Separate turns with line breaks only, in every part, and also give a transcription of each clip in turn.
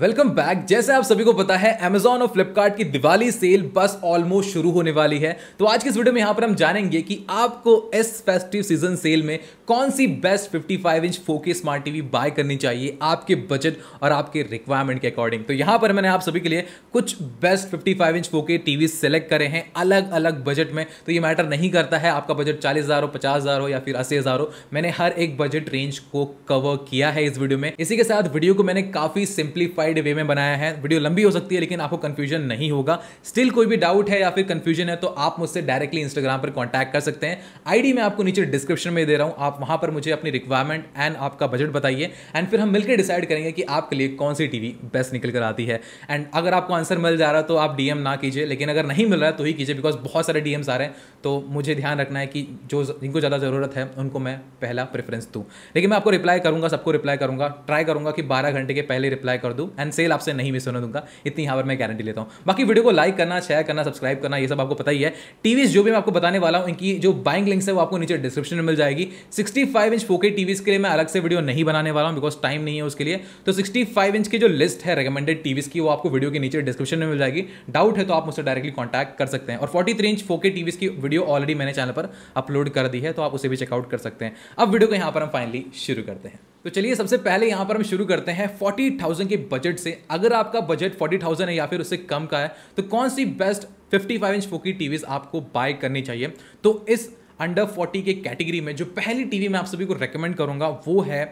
welcome back जैसे आप सभी को पता है अमेजोन और फ्लिपकार्ट की दिवाली सेल बस ऑलमोस्ट शुरू होने वाली है तो आज के इस वीडियो में यहाँ पर हम जानेंगे कि आपको इस फेस्टिव सीजन सेल में कौन सी बेस्ट 55 इंच के स्मार्ट टीवी बाय करनी चाहिए आपके बजट और आपके रिक्वायरमेंट के अकॉर्डिंग तो यहाँ पर मैंने आप सभी के लिए कुछ बेस्ट फाइव इंच के टीवी सेलेक्ट करे हैं अलग अलग बजट में तो ये मैटर नहीं करता है आपका बजट चालीस हो पचास हो या फिर अस्सी हो मैंने हर एक बजट रेंज को कवर किया है इस वीडियो में इसी के साथ वीडियो को मैंने काफ़ी सिंप्लीफाइड सिंप्लीफाइड वे में बनाया है वीडियो लंबी हो सकती है लेकिन आपको कंफ्यूजन नहीं होगा स्टिल कोई भी डाउट है या फिर कंफ्यूजन है तो आप मुझसे डायरेक्टली इंस्टाग्राम पर कॉन्टैक्ट कर सकते हैं आईडी मैं आपको नीचे डिस्क्रिप्शन में दे रहा हूं आप वहां पर मुझे अपनी रिक्वायरमेंट एंड आपका बजट बताइए एंड फिर हम मिलकर डिसाइड करेंगे कि आपके लिए कौन सी टीवी बेस्ट निकल कर आती है एंड अगर आपको आंसर मिल जा रहा है तो आप डीएम ना कीजिए लेकिन अगर नहीं मिल रहा है तो ही कीजिए बिकॉज बहुत सारे डीएम्स आ रहे हैं तो मुझे ध्यान रखना है कि जो जिनको ज़्यादा ज़रूरत है उनको मैं पहला प्रेफरेंस दूँ लेकिन मैं आपको रिप्लाई करूंगा सबको रिप्लाई करूंगा ट्राई करूंगा कि बारह घंटे के पहले रिप्लाई कर दूँ एंड सेल आपसे नहीं मिस होने दूंगा इतनी यहाँ पर मैं गारंटी लेता हूँ बाकी वीडियो को लाइक करना शेयर करना सब्सक्राइब करना ये सब आपको पता ही है टीवी जो भी मैं आपको बताने वाला हूँ इनकी जो बाइंग लिंक्स है वो आपको नीचे डिस्क्रिप्शन में मिल जाएगी sixty five inch four K TVs के लिए मैं अलग से वीडियो नहीं बनाने वाला हूँ बिकॉज टाइम नहीं है उसके लिए तो सिक्सटी फाइव इंच की जो लिस्ट है रिकमेंडेड टीवीज की वो आपको वीडियो के नीचे डिस्क्रिप्शन में मिल जाएगी डाउट है तो आप मुझसे डायरेक्टली कॉन्टैक्ट कर सकते हैं और forty three inch four K TVs की वीडियो ऑलरेडी मैंने चैनल पर अपलोड कर दी है तो आप उसे भी चेकआउट कर सकते हैं अब वीडियो को यहाँ पर हम फाइनली शुरू करते हैं तो चलिए सबसे पहले यहाँ पर हम शुरू करते हैं फोर्टी थाउजेंड के बजट से अगर आपका बजट फोर्टी थाउजेंड है या फिर उससे कम का है तो कौन सी best fifty five inch four K TVs आपको बाय करनी चाहिए तो इस अंडर फोर्टी के कैटेगरी में जो पहली टीवी मैं आप सभी को रेकमेंड करूँगा वो है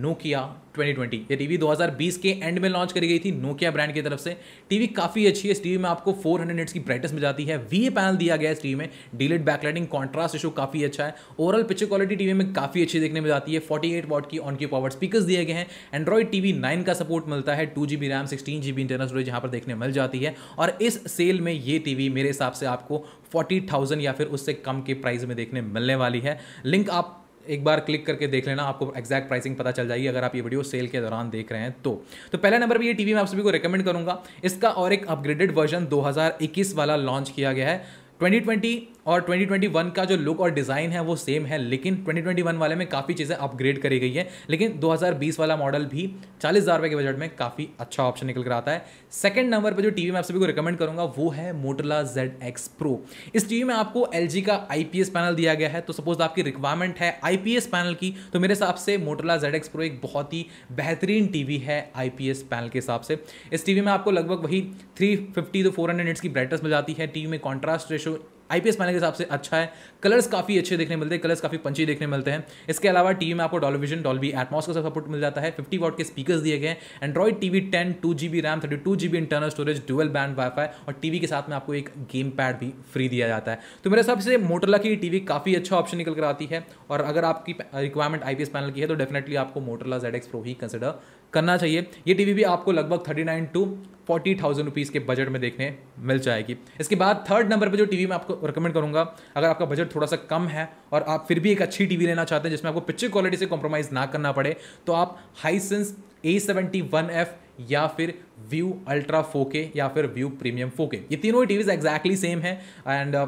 नोकिया 2020 ये टीवी 2020 के एंड में लॉन्च करी गई थी नोकिया ब्रांड की तरफ से टीवी काफ़ी अच्छी है इस टीवी में आपको 400 हंड्रेड की ब्राइटनेस मिल जाती है वी पैनल दिया गया है इस टीवी में डिलेट बैकलाइटिंग कॉन्ट्रास्ट इशू काफ़ी अच्छा है ओवरऑल पिक्चर क्वालिटी टीवी में काफ़ी अच्छी देखने में जाती है फोर्टी एट वॉट की ऑन की पावर स्पीकर दिए गए हैं एंड्रॉइड टीवी नाइन का सपोर्ट मिलता है two G B RAM sixteen G B internal storage यहाँ पर देखने मिल जाती है और इस सेल में ये टीवी मेरे हिसाब से आपको फोर्टी थाउजेंड या फिर उससे कम के प्राइस में देखने मिलने वाली है लिंक आप एक बार क्लिक करके देख लेना आपको एक्जैक्ट प्राइसिंग पता चल जाएगी अगर आप ये वीडियो सेल के दौरान देख रहे हैं तो तो पहला नंबर पर ये टीवी मैं आप सभी को रिकमेंड करूंगा इसका और एक अपग्रेडेड वर्जन 2021 वाला लॉन्च किया गया है 2020 और 2021 का जो लुक और डिज़ाइन है वो सेम है लेकिन 2021 वाले में काफ़ी चीज़ें अपग्रेड करी गई है लेकिन 2020 वाला मॉडल भी चालीस हज़ार रुपये के बजट में काफ़ी अच्छा ऑप्शन निकल कर आता है सेकंड नंबर पे जो टीवी मैं आप सभी को रिकमेंड करूंगा वो है मोटरला जेड एक्स प्रो इस टीवी में आपको एल का आई पैनल दिया गया है तो सपोज आपकी रिक्वायरमेंट है आई पैनल की तो मेरे हिसाब से मोटरला जेड एक्स प्रो एक बहुत ही बेहतरीन टीवी है आई पैनल के हिसाब से इस टीवी में आपको लगभग वही three fifty to four hundred की ब्राइटनेस मिल जाती है टीवी में कॉन्ट्रास्ट रेशो आई पी माने के हिसाब से अच्छा है कलर्स काफ़ी अच्छे देखने मिलते हैं कलर्स काफ़ी पंची देखने मिलते हैं इसके अलावा टीवी में आपको डॉलोविजन बी एटमॉस का सपोर्ट मिल जाता है फिफ्टी वॉट के स्पीकर्स दिए गए हैं Android T V ten two G B RAM thirty two G B internal storage dual band WiFi और टीवी के साथ में आपको एक गेम पैड भी फ्री दिया जाता है तो मेरे हिसाब से मोटरला की टीवी काफ़ी अच्छा ऑप्शन निकल कर आती है और अगर आपकी रिक्वायरमेंट आई पैनल की है तो डेफिनेटली आपको मोटरला जेड एक्स प्रो ही कंसिडर करना चाहिए ये टीवी भी आपको लगभग thirty nine to forty thousand rupees के बजट में देखने मिल जाएगी इसके बाद थर्ड नंबर पर जो टीवी मैं आपको रिकमेंड करूँगा अगर आपका बजट थोड़ा सा कम है और आप फिर भी एक अच्छी टीवी लेना चाहते हैं जिसमें आपको पिक्चर क्वालिटी से कॉम्प्रोमाइज़ ना करना पड़े तो आप Hisense A seventy one F या फिर व्यू अल्ट्रा फोके या फिर व्यू प्रीमियम फोके ये तीनों ही वीज़ एग्जैक्टली सेम है एंड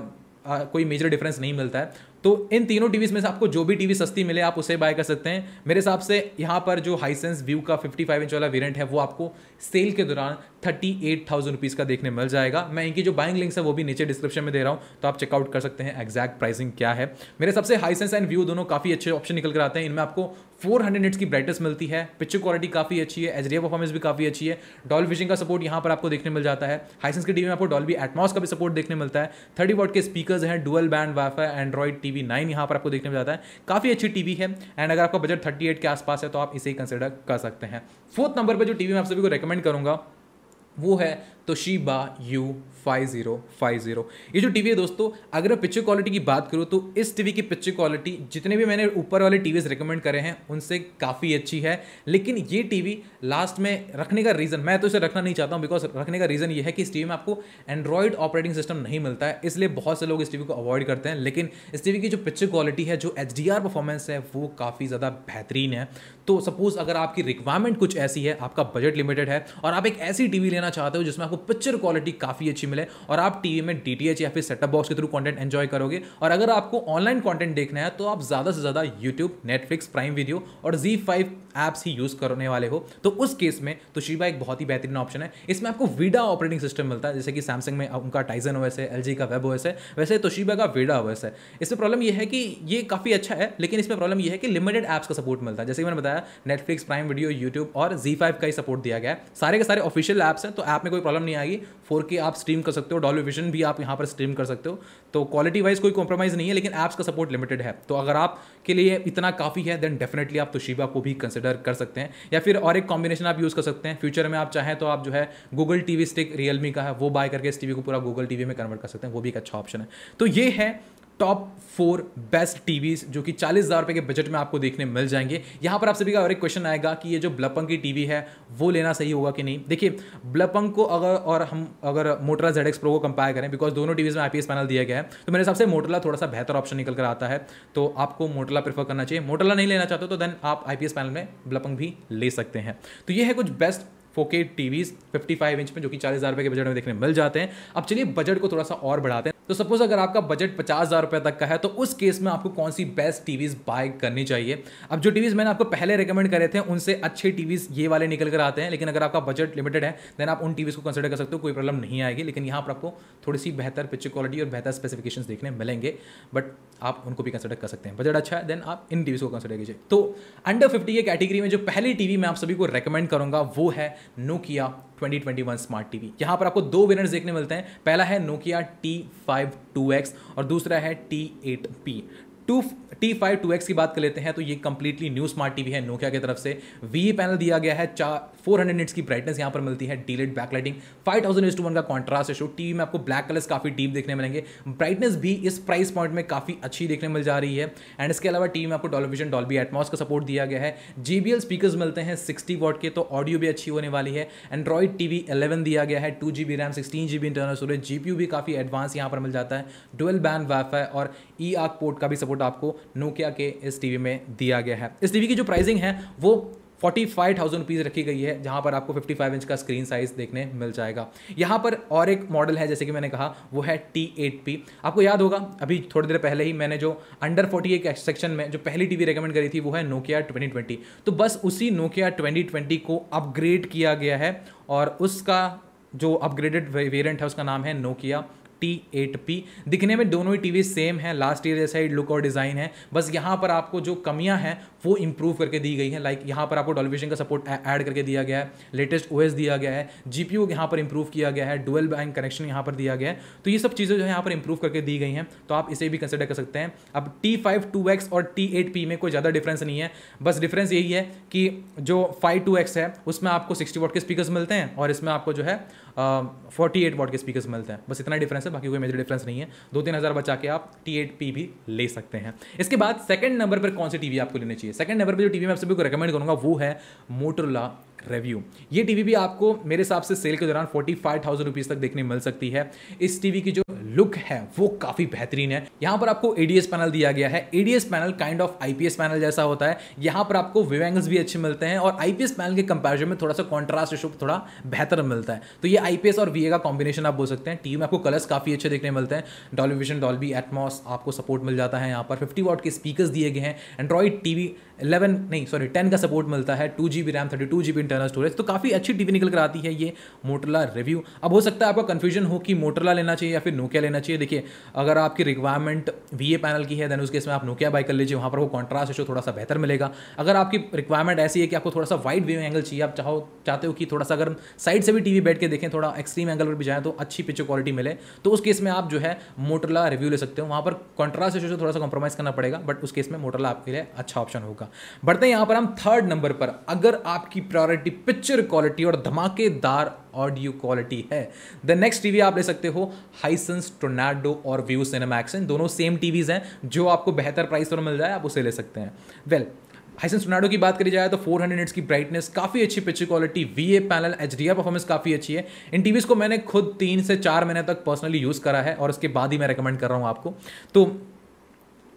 Uh, कोई मेजर डिफरेंस नहीं मिलता है तो इन तीनों टीवीज़ में से आपको जो भी टीवी सस्ती मिले आप उसे बाय कर सकते हैं मेरे हिसाब से यहाँ पर जो हाईसेंस व्यू का 55 इंच वाला वेरिएंट है वो आपको सेल के दौरान थर्टी एट थाउजेंड रुपीज़ का देखने मिल जाएगा मैं इनकी जो बाइंग लिंक्स है वो भी नीचे डिस्क्रिप्शन में दे रहा हूँ तो आप चेकआउट कर सकते हैं एक्जैक्ट प्राइसिंग क्या है मेरे सबसे हाईसेंस एंड व्यू दोनों काफ़ी अच्छे ऑप्शन निकल कर आते हैं इनमें आपको फोर हंड्रेड की ब्राइटनेस मिलती है पिक्चर क्वालिटी काफ़ी अच्छी है एच डी परफॉर्मेंस भी काफ़ी अच्छी है डॉल विजन का सपोर्ट यहाँ पर आपको देखने मिल जाता है सेंस की टीवी में आपको डॉल्बी एटमॉस का भी सपोर्ट देखने मिलता है थर्टी वॉट के स्पीकर्स हैं dual band WiFi Android T V nine यहाँ पर आपको देखने मिल जाता है काफ़ी अच्छी टीवी है एंड अगर आपका बजट थर्टी एट के आसपास है तो आप इसे ही कंसिडर कर सकते हैं फोर्थ नंबर पर जो टीवी मैं आप सभी को रिकमेंड करूँगा वो है तो Toshiba U five zero five zero ये जो टीवी है दोस्तों अगर मैं पिक्चर क्वालिटी की बात करूँ तो इस टीवी की पिक्चर क्वालिटी जितने भी मैंने ऊपर वाले टीवीज़ रिकमेंड करे हैं उनसे काफ़ी अच्छी है लेकिन ये टीवी लास्ट में रखने का रीज़न मैं तो इसे रखना नहीं चाहता हूँ बिकॉज रखने का रीज़न ये है कि इस टीवी में आपको एंड्रॉयड ऑपरेटिंग सिस्टम नहीं मिलता है इसलिए बहुत से लोग इस टीवी को अवॉइड करते हैं लेकिन इस टीवी की जो पिक्चर क्वालिटी है जो एच परफॉर्मेंस है वो काफ़ी ज़्यादा बेहतरीन है तो सपोज़ अगर आपकी रिक्वायरमेंट कुछ ऐसी है आपका बजट लिमिटेड है और आप एक ऐसी टीवी लेना चाहते हो जिसमें आपको पिक्चर क्वालिटी काफ़ी अच्छी मिले और आप टीवी में डी या फिर सेटअप बॉक्स के थ्रू कॉन्टेंट एंजॉय करोगे और अगर आपको ऑनलाइन कॉन्टेंट देखना है तो आप ज़्यादा से ज़्यादा यूट्यूब नेटफ्लिक्स प्राइम वीडियो और जी फाइव ऐप्स ही यूज़ करने वाले हो तो उस केस में शिवा तो एक बहुत ही बेहतरीन ऑप्शन है इसमें आपको वीडा ऑपरेटिंग सिस्टम मिलता है जैसे कि सैमसंग में उनका टाइजन ओएस है एलजी का वेब ओएस है वैसे शिवा तो का वीडा ओएस है इसमें प्रॉब्लम यह है कि ये काफ़ी अच्छा है लेकिन इसमें प्रॉब्लम यह है कि लिमिटेड एप्स का सपोर्ट मिलता है जैसे कि मैंने बताया है नेटफ्लिक्स प्राइम वीडियो यूट्यूब और जी फाइव का ही सपोर्ट दिया गया है सारे के सारे ऑफिशियल ऐप्स हैं तो ऐप में कोई प्रॉब्लम नहीं आएगी फोर के आप स्ट्रीम कर सकते हो डॉल विजन भी आप यहाँ पर स्ट्रीम कर सकते हो तो क्वालिटी वाइज कोई कॉम्प्रोमाइज़ नहीं है लेकिन ऐप्स का सपोर्ट लिमिटेड है तो अगर आप के लिए इतना काफ़ी है देन डेफिनेटली आप तोशिबा को भी कंसिडर कर सकते हैं या फिर और एक कॉम्बिनेशन आप यूज़ कर सकते हैं फ्यूचर में आप चाहें तो आप जो है गूगल टी स्टिक रियलमी का है वो बाय करके इस टी को पूरा गूगल टी में कन्वर्ट कर सकते हैं वो भी एक अच्छा ऑप्शन है तो ये है टॉप फोर बेस्ट टीवीज जो कि चालीस हज़ार रुपये के बजट में आपको देखने मिल जाएंगे यहां पर आप सभी का और एक क्वेश्चन आएगा कि ये जो ब्लपंग की टीवी है वो लेना सही होगा कि नहीं देखिए ब्लपंग को अगर और हम अगर मोटरा जेड एक्स प्रो को कंपेयर करें बिकॉज दोनों टीवीज़ में आईपीएस पैनल दिया गया है तो मेरे हिसाब से मोटरला थोड़ा सा बेहतर ऑप्शन निकल कर आता है तो आपको मोटरला प्रेफर करना चाहिए मोटरला नहीं लेना चाहते तो देन आप आईपीएस पैनल में ब्लपंग भी ले सकते हैं तो ये है कुछ बेस्ट फोके के टीवीज फिफ्टी फाइव इंच में जो कि चालीस हज़ार रुपये के बजट में देखने मिल जाते हैं अब चलिए बजट को थोड़ा सा और बढ़ाते हैं तो सपोज अगर आपका बजट पचास हज़ार रुपये तक का है तो उस केस में आपको कौन सी बेस्ट टीवीज़ बाय करनी चाहिए अब जो टीवीज़ मैंने आपको पहले रिकमेंड करे थे उनसे अच्छे टीवीज़ ये वाले निकल कर आते हैं लेकिन अगर आपका बजट लिमिटेड है देन आप उन टीवीज़ को कंसिडर कर सकते हो कोई प्रॉब्लम नहीं आएगी लेकिन यहाँ पर आपको थोड़ी सी बेहतर पिक्चर क्वालिटी और बेहतर स्पेसिफिकेशन देखने मिलेंगे बट आप उनको भी कंसिडर कर सकते हैं बजट अच्छा है देन आप इन टीवीज़ को कंसिडर कीजिए तो अंडर फिफ्टी के कैटेगरी में जो पहली टीवी मैं आप सभी को रिकमेंड करूँगा वो है नोकिया 2021 स्मार्ट टीवी यहां पर आपको दो विनर्स देखने मिलते हैं पहला है Nokia T five two X और दूसरा है T eight P two T five two X की बात कर लेते हैं तो ये कंप्लीटली न्यू स्मार्ट टीवी है नोकिया की तरफ से वी पैनल दिया गया है चार फोर हंड्रेड निट्स की ब्राइटनेस यहाँ पर मिलती है डीलेट backlighting five thousand is to one का कॉन्ट्रास्ट है शो टीवी में आपको ब्लैक कलर्स काफी डीप देखने मिलेंगे ब्राइटनेस भी इस प्राइस पॉइंट में काफी अच्छी देखने मिल जा रही है एंड इसके अलावा टीवी में आपको डॉलोविजन डॉलबी एटमॉस का सपोर्ट दिया गया है जी बी एल स्पीकर मिलते हैं सिक्सटी वॉट के तो ऑडियो भी अच्छी होने वाली है एंड्रॉइड टी वी एलेवन दिया गया है two G B RAM sixteen G B internal storage G P U भी काफी एडवांस यहाँ पर मिल जाता है डुअल वाई वाईफाई और ई आग पोर्ट का भी सपोर्ट सपोर्ट आपको नोकिया के इस टी में दिया गया है इस टी की जो प्राइसिंग है वो फोर्टी फाइव थाउजेंड रुपीज़ रखी गई है जहाँ पर आपको फिफ्टी फाइव इंच का स्क्रीन साइज़ देखने मिल जाएगा यहाँ पर और एक मॉडल है जैसे कि मैंने कहा वो है टी एट पी आपको याद होगा अभी थोड़ी देर पहले ही मैंने जो अंडर फोर्टी एक सेक्शन में जो पहली टीवी रिकमेंड करी थी वो है नोकिया ट्वेंटी ट्वेंटी तो बस उसी नोकिया ट्वेंटी ट्वेंटी को अपग्रेड किया गया है और उसका जो अपग्रेडेड वेरियंट है उसका नाम है नोकिया टी दिखने में दोनों ही टीवी सेम है लास्ट ईयर जैसा ही लुक और डिज़ाइन है बस यहाँ पर आपको जो कमियाँ हैं वो इम्प्रूव करके दी गई हैं लाइक यहाँ पर आपको डॉलविशन का सपोर्ट ऐड करके दिया गया है लेटेस्ट ओ दिया गया है जी पी यहाँ पर इंप्रूव किया गया है डुअल बैंक कनेक्शन यहाँ पर दिया गया है तो ये सब चीज़ें जो है यहाँ पर इंप्रूव करके दी गई हैं तो आप इसे भी कंसिडर कर सकते हैं अब टी फाइव टू एक्स और टी एट पी में कोई ज़्यादा डिफरेंस नहीं है बस डिफरेंस यही है कि जो फाइव टू एक्स है उसमें आपको सिक्सटी वोट के स्पीकर्स मिलते हैं और इसमें आपको जो है फोर्टी एट वॉट के स्पीकर्स मिलते हैं बस इतना डिफरेंस है बाकी कोई मेजर डिफरेंस नहीं है दो तीन हज़ार बचा के आप टी एट पी भी ले सकते हैं इसके बाद सेकंड नंबर पर कौन सी टीवी आपको लेनी चाहिए सेकंड नंबर पर जो टीवी मैं आप सभी को रिकमेंड करूंगा वो है मोटरला रिव्यू ये टीवी भी आपको मेरे हिसाब से सेल के दौरान फोर्टी फाइव थाउजेंड रुपीज़ तक देखने मिल सकती है इस टीवी की जो लुक है वो काफ़ी बेहतरीन है यहां पर आपको एडीएस पैनल दिया गया है ADS panel kind of IPS panel जैसा होता है यहां पर आपको व्यू एंगल्स भी अच्छे मिलते हैं और आईपीएस पैनल के कंपेरिजन में थोड़ा सा कॉन्ट्रास्ट इशू थोड़ा बेहतर मिलता है तो ये आईपीएस और वीए का कॉम्बिनेशन आप बोल सकते हैं टीवी में आपको कलर्स काफ़ी अच्छे देखने मिलते हैं डॉलीविजन डॉल्बी एटमॉस आपको सपोर्ट मिल जाता है यहाँ पर फिफ्टी वॉट के स्पीकर दिए गए हैं एंड्रॉइड टीवी इलेवन नहीं सॉरी टेन का सपोर्ट मिलता है two G B RAM thirty two G B internal storage तो काफ़ी अच्छी टीवी निकल कर आती है ये मोटरला रिव्यू अब हो सकता है आपका कन्फ्यूजन हो कि मोटरला लेना चाहिए या फिर नोकिया लेना चाहिए देखिए अगर आपकी रिक्वायरमेंट वी पैनल की है देन उस केस में आप नोकिया बाई कर लीजिए वहाँ पर वो कॉन्ट्रास्ट इशो थोड़ा सा बेहतर मिलेगा अगर आपकी रिक्वायरमेंट ऐसी है कि आपको थोड़ा सा वाइड व्यू एंगल चाहिए आप चाहो चाहते हो कि थोड़ा सा अगर साइड से भी टीवी बैठ के देखें थोड़ा एक्सट्रीम एंगल पर भी जाएँ तो अच्छी पिक्चर क्वालिटी मिले तो उस केस में आप जो है मोटरला रिव्यू ले सकते हो वहाँ पर कॉन्ट्रास्ट इशो थोड़ा सा कॉम्प्रोमाइज़ करना पड़ेगा बट उस केस में मोटरला आपके लिए अच्छा ऑप्शन होगा बढ़ते हैं यहाँ पर हम थर्ड नंबर पर अगर आपकी प्रायोरिटी क्वालिटी पिक्चर क्वालिटी और धमाकेदार ऑडियो क्वालिटी है द नेक्स्ट टीवी आप ले सकते हो हाइसेंस टोनाडो और व्यू सिनेमैक्स इन दोनों सेम टीवीज हैं जो आपको बेहतर प्राइस पर मिल जाए आप उसे ले सकते हैं वेल well, हाइसेंस टोनाडो की बात करी जाए तो 400 हंड्रेड की ब्राइटनेस काफ़ी अच्छी picture quality V A panel H D R performance काफ़ी अच्छी है इन टीवीज़ को मैंने खुद तीन से चार महीने तक पर्सनली यूज़ करा है और उसके बाद ही मैं रिकमेंड कर रहा हूँ आपको तो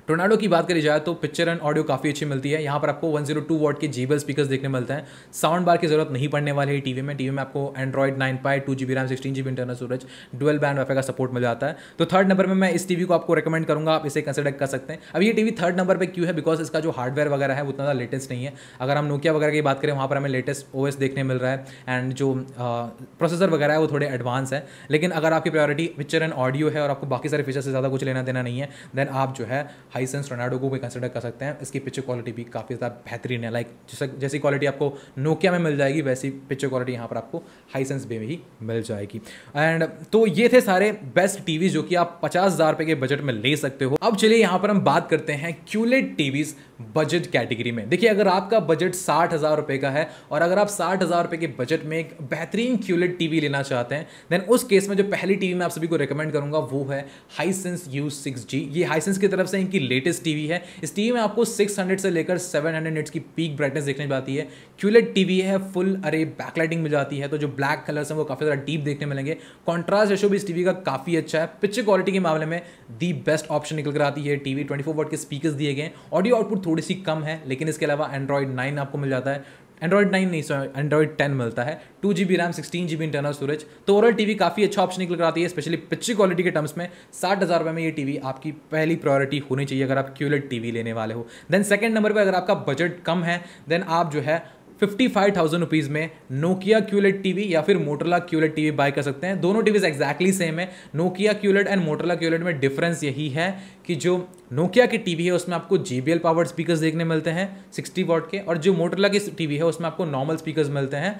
टोनाडो की बात करी जाए तो पिक्चर एंड ऑडियो काफ़ी अच्छी मिलती है यहाँ पर आपको 102 जीरो टू वॉट के जीबल स्पीकर देखने मिलते हैं साउंड बार की जरूरत नहीं पड़ने वाली है टीवी में टीवी में आपको Android nine Pie two G B RAM sixteen G B internal storage dual band WiFi का सपोर्ट मिल जाता है तो थर्ड नंबर में मैं इस टीवी को आपको रिकमेंड करूँगा आप इसे कंसिडर कर सकते हैं अब ये टीवी थर्ड नंबर पर क्यों है बिकॉज इसका जो हार्डवेयर वगैरह है उतना ज़्यादा लेटेस्ट नहीं है अगर हम नोकिया वगैरह की बात करें वहाँ पर हमें लेटेस्ट ओ देखने मिल रहा है एंड जो प्रोसेसर वगैरह है वो थोड़े एडवांस है लेकिन अगर आपकी प्रायोरिटी पिक्चर एंड ऑडियो है और आपको बाकी सारे फीचर से ज़्यादा कुछ लेना देना नहीं है देन आप जो है हाईसेंस रोनाडो को भी कंसिडर कर सकते हैं इसकी पिक्चर क्वालिटी भी काफ़ी ज़्यादा बेहतरीन है लाइक जैसे जैसी क्वालिटी आपको नोकिया में मिल जाएगी वैसी पिक्चर क्वालिटी यहाँ पर आपको हाईसेंस में भी मिल जाएगी एंड तो ये थे सारे बेस्ट टीवीज जो कि आप पचास हज़ार रुपये के बजट में ले सकते हो अब चलिए यहाँ पर हम बात करते हैं क्यूलेट टीवीज बजट कैटेगरी में देखिए अगर आपका बजट साठ हज़ार रुपये का है और अगर आप साठ हज़ार रुपये के बजट में एक बेहतरीन क्यूलेट टीवी लेना चाहते हैं देन उस केस में जो पहली टीवी मैं आप सभी को रिकमेंड करूंगा वो है हाईसेंस यू सिक्स जी ये हाईसेंस की तरफ से इनकी लेटेस्ट टीवी है इस टीवी में आपको 600 से लेकर 700 हंड्रेड की पीक ब्राइटनेस देखने पाती है क्यूलेट टीवी है फुल अरे बैकलाइटिंग मिल जाती है तो जो ब्लैक कलर्स हैं वो काफ़ी ज़्यादा डीप देखने मिलेंगे कॉन्ट्रास्ट रेशो भी इस टीवी का काफ़ी अच्छा है पिक्चर क्वालिटी के मामले में दी बेस्ट ऑप्शन निकल कर आती है टीवी ट्वेंटी फोर के स्पीकर दिए गए ऑडियो आउटपुट थोड़ी सी कम है लेकिन इसके अलावा एंड्रॉइड नाइन आपको मिल जाता है एंड्रॉइड नाइन नहीं सॉरी एंड्रॉइड टेन मिलता है two G B RAM sixteen G B internal storage तो टी टीवी काफ़ी अच्छा ऑप्शन निकल कर आती है स्पेशली पिछली क्वालिटी के टर्म्स में साठ हज़ार रुपये में ये टीवी आपकी पहली प्रायोरिटी होनी चाहिए अगर आप क्यूलेट टीवी लेने वाले हो देन सेकंड नंबर पर अगर आपका बजट कम है देन आप जो है फिफ्टी फाइव थाउजेंड रुपीज़ में नोकिया क्यूलेट टीवी या फिर मोटरला क्यूलेट टीवी बाय कर सकते हैं दोनों टीवीज़ एक्जैक्टली सेम है Nokia QLED and Motorola QLED में डिफरेंस यही है कि जो नोकिया की टीवी है उसमें आपको J B L powered speaker देखने मिलते हैं सिक्सटी वॉट के और जो मोटरला की टीवी है उसमें आपको नॉर्मल स्पीकर मिलते हैं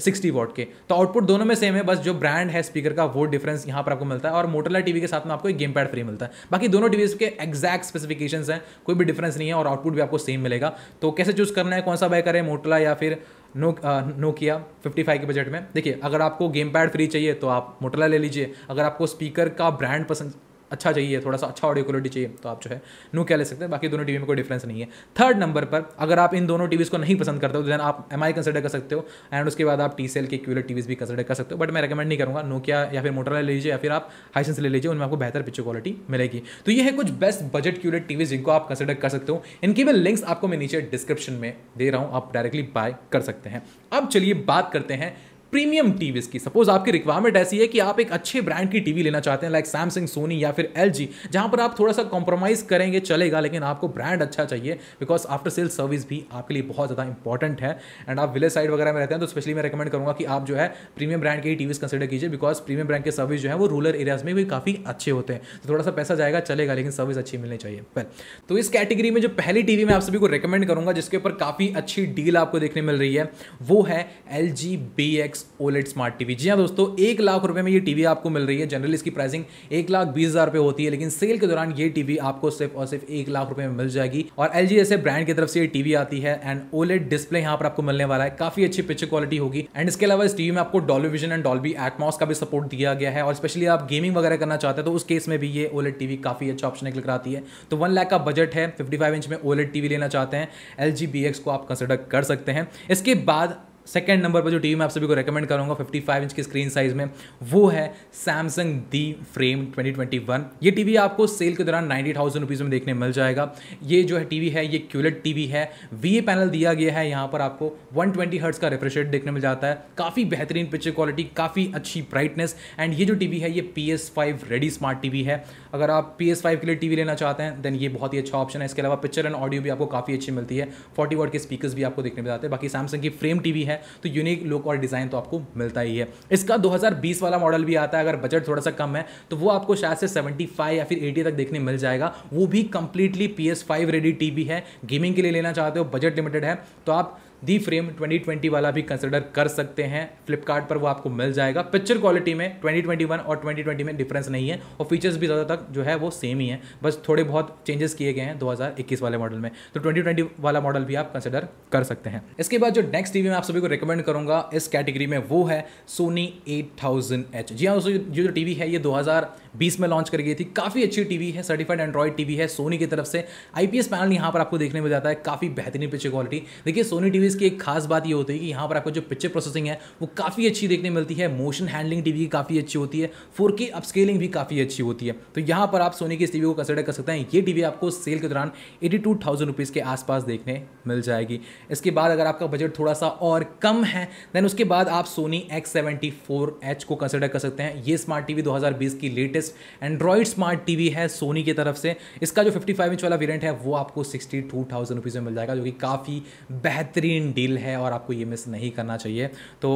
सिक्सटी वॉट के तो आउटपुट दोनों में सेम है बस जो ब्रांड है स्पीकर का वो डिफरेंस यहाँ पर आपको मिलता है और मोटरला टीवी के साथ में आपको एक गेम पैड फ्री मिलता है बाकी दोनों टीवी के एग्जैक्ट स्पेसिफिकेशन हैं कोई भी डिफरेंस नहीं है और आउटपुट भी आपको सेम मिलेगा तो कैसे चूज करना है कौन सा बाय करें मोटरला या फिर नो नोकिया फिफ्टी फाइव के बजट में देखिए अगर आपको गेम पैड फ्री चाहिए तो आप मोटरला ले लीजिए अगर आपको स्पीकर का ब्रांड पसंद अच्छा चाहिए थोड़ा सा अच्छा ऑडियो क्वालिटी चाहिए तो आप जो है नू क्या ले सकते हैं बाकी दोनों टीवी में कोई डिफरेंस नहीं है थर्ड नंबर पर अगर आप इन दोनों टीवीज़ को नहीं पसंद करते हो तो देन आप एम आई कंसिडर कर सकते हो एंड उसके बाद आप टी सेल एल की क्यूलेट टीवीज़ भी कंसिडर कर सकते हो बट मैं रिकमेंड नहीं करूँगा नोकिया या फिर मोटर ले लीजिए या फिर आप हाइसेंस ले लीजिए उनमें आपको बेहतर पिक्चर क्वालिटी मिलेगी तो ये है कुछ बेस्ट बजट क्यूलेट टीवीज़ जिनको आप कंसिडर कर सकते हो इनकी भी लिंक्स आपको मैं नीचे डिस्क्रिप्शन में दे रहा हूँ आप डायरेक्टली बाय कर सकते हैं अब चलिए बात करते हैं प्रीमियम टीवीज की सपोज आपकी रिक्वायरमेंट ऐसी है कि आप एक अच्छे ब्रांड की टीवी लेना चाहते हैं लाइक सैमसंग सोनी या फिर एल जी जहां पर आप थोड़ा सा कॉम्प्रोमाइज करेंगे चलेगा लेकिन आपको ब्रांड अच्छा चाहिए बिकॉज आफ्टर सेल सर्विस भी आपके लिए बहुत ज़्यादा इंपॉर्टेंट है एंड आप विलेज साइड वगैरह में रहते हैं तो स्पेशली मैं रिकमेंड करूँगा कि आप जो है प्रीमियम ब्रांड की टीवीज कंसिडर कीजिए बिकॉज प्रीमियम ब्रांड के सर्विस जो है वो रूरल एरियाज में भी काफ़ी अच्छे होते हैं तो थोड़ा सा पैसा जाएगा चलेगा लेकिन सर्विस अच्छी मिलनी चाहिए पर तो इस कैटेगरी में जो पहली टीवी मैं आप सभी को रिकमेंड करूँगा जिसके ऊपर काफ़ी अच्छी डील आपको देखने मिल रही है वो है L G B X X OLED smart TV जी हाँ दोस्तों एक लाख रुपए में ये टीवी आपको मिल रही है जनरल इसकी प्राइसिंग एक लाख बीस हज़ार रुपये होती है लेकिन सेल के दौरान ये टीवी आपको सिर्फ और सिर्फ एक लाख रुपए में मिल जाएगी और एल जी ऐसे ब्रांड की तरफ से ये टीवी आती है एंड ओलेट डिस्प्ले यहाँ पर आपको मिलने वाला है काफी अच्छी पिक्चर क्वालिटी होगी एंड इसके अलावा इस टीवी में आपको Dolby vision and Dolby Atmos का भी सपोर्ट दिया गया है और स्पेशली आप गेमिंग वगैरह करना चाहते हैं तो उस केस में भी ये ओलेट टीवी e काफी अच्छा ऑप्शन निकल आती है तो वन लाख का बजट है फिफ्टी इंच में ओलेट टीवी e लेना चाहते हैं एल को आप कंसिडर कर सकते हैं इसके बाद सेकेंड नंबर पर जो टीवी मैं आप सभी को रिकमेंड करूँगा 55 इंच की स्क्रीन साइज में वो है सैमसंग दी फ्रेम 2021 ये टीवी आपको सेल के दौरान नाइन्टी थाउजेंड रुपीज़ में देखने मिल जाएगा ये जो है टीवी है ये क्यूलेट टीवी है वी पैनल दिया गया है यहाँ पर आपको वन ट्वेंटी हर्ट्स का रिफ्रेश देखने मिल जाता है काफ़ी बेहतरीन पिक्चर क्वालिटी काफ़ी अच्छी ब्राइटनेस एंड ये जो टी है ये पी रेडी स्मार्ट टी है अगर आप पी एस फाइव के लिए टी वी लेना चाहते हैं देन ये बहुत ही अच्छा ऑप्शन है इसके अलावा पिक्चर एंड ऑडियो भी आपको काफ़ी अच्छी मिलती है फोर्टी वॉट के स्पीकर्स भी आपको देखने में आते हैं बाकी सैमसंग की फ्रेम टी वी है तो यूनिक लुक और डिज़ाइन तो आपको मिलता ही है इसका दो हज़ार बीस वाला मॉडल भी आता है अगर बजट थोड़ा सा कम है तो वो आपको शायद से सेवेंटी फाइव या फिर एटी तक देखने मिल जाएगा वो भी completely P S five ready T V है गेमिंग के लिए लेना चाहते हो बजट लिमिटेड है तो आप दी फ्रेम 2020 वाला भी कंसिडर कर सकते हैं फ्लिपकार्ट पर वो आपको मिल जाएगा पिक्चर क्वालिटी में 2021 और 2020 में डिफरेंस नहीं है और फीचर्स भी ज़्यादा तक जो है वो सेम ही है बस थोड़े बहुत चेंजेस किए गए हैं 2021 वाले मॉडल में तो 2020 वाला मॉडल भी आप कंसिडर कर सकते हैं इसके बाद जो नेक्स्ट टीवी मैं आप सभी को रिकमेंड करूँगा इस कैटेगरी में वो है सोनी एट एच जी हाँ जो जो टीवी है ये 2020 में लॉन्च कर गई थी काफ़ी अच्छी टीवी है सर्टिफाइड एंड्रॉइड टीवी है सोनी की तरफ से आईपीएस पैनल यहाँ पर आपको देखने में जाता है काफ़ी बेहतरीन पिक्चर क्वालिटी देखिए सोनी टीवी की एक खास बात ये होती है कि यहाँ पर आपको जो पिक्चर प्रोसेसिंग है वो काफ़ी अच्छी देखने मिलती है मोशन हैंडलिंग टीवी की काफ़ी अच्छी होती है फोर के अपस्केलिंग भी काफ़ी अच्छी होती है तो यहाँ पर आप सोनी की इस टीवी को कंसिडर कर सकते हैं ये टीवी आपको सेल के दौरान एटी टू थाउजेंड रुपीज़ के आसपास देखने मिल जाएगी इसके बाद अगर आपका बजट थोड़ा सा और कम है देन उसके बाद आप Sony X seventy four H को कंसिडर कर सकते हैं ये स्मार्ट टीवी बीस की लेटेस्ट एंड्रॉयड स्मार्ट टीवी है सोनी की तरफ से इसका जो फिफ्टी फाइव इंच वाला वेरियंट है वो आपको सिक्सटी टू थाउजेंड रुपीज़ में मिल जाएगा जो कि काफ़ी बेहतरीन बेहतरीन डील है और आपको ये मिस नहीं करना चाहिए तो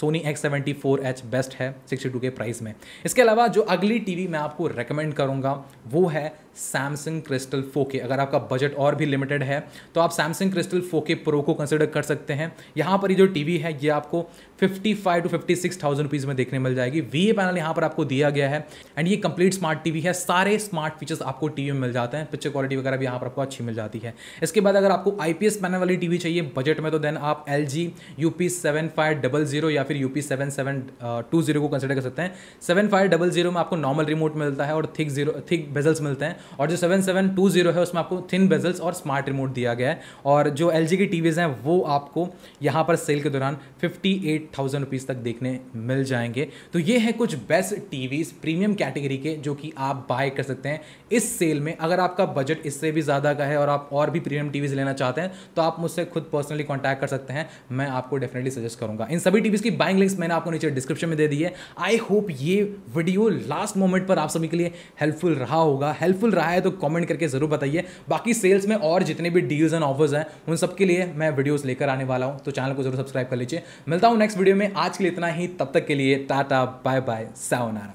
Sony X seventy four H best है सिक्सटी टू के प्राइस में इसके अलावा जो अगली टीवी मैं आपको रेकमेंड करूँगा वो है सैमसंग क्रिस्टल फोके अगर आपका बजट और भी लिमिटेड है तो आप सैमसंग क्रिस्टल फोके प्रो को कंसिडर कर सकते हैं यहाँ पर ये जो टीवी है ये आपको 55 two fifty six thousand rupees में देखने मिल जाएगी वी ए पैनल यहाँ पर आपको दिया गया है एंड ये कंप्लीट स्मार्ट टीवी है सारे स्मार्ट फीचर्स आपको टीवी में मिल जाते हैं पिक्चर क्वालिटी वगैरह भी यहाँ पर आपको अच्छी मिल जाती है इसके बाद अगर आपको आई पी एस पैनल वाली टीवी चाहिए बजट में तो देन आप L G U P seven five double zero या फिर UP seven seven two zero को कंसिडर कर सकते हैं सेवन फाइव डबल जीरो में आपको नॉर्मल रिमोट मिलता है और थिक जीरो थिक बेजल्स मिलते हैं और जो सेवन सेवन टू जीरो है उसमें आपको थिन बेजल्स और स्मार्ट रिमोट दिया गया है और जो एल जी की टीवीज हैं वो आपको यहाँ पर सेल के दौरान फिफ्टी एट थाउजेंड रुपीज़ तक देखने मिल जाएंगे तो ये है कुछ best TVs premium category के जो कि आप बाय कर सकते हैं इस सेल में अगर आपका बजट इससे भी ज़्यादा का है और आप और भी प्रीमियम टी लेना चाहते हैं तो आप मुझसे खुद पर्सनली कॉन्टैक्ट कर सकते हैं मैं आपको डेफिनेटली सजेस्ट करूँगा इन सभी टीवीज की बाइंग लिंक्स मैंने आपको नीचे डिस्क्रिप्शन में दे दी है आई होप ये वीडियो लास्ट मोमेंट पर आप सभी के लिए हेल्पफुल रहा होगा हेल्पफुल रहा है तो कमेंट करके ज़रूर बताइए बाकी सेल्स में और जितने भी डील्स एंड ऑफर्स हैं उन सबके लिए मैं वीडियोज़ लेकर आने वाला हूँ तो चैनल को जरूर सब्सक्राइब कर लीजिए मिलता हूँ नेक्स्ट वीडियो में आज के लिए इतना ही तब तक के लिए टाटा बाय बाय सावनारा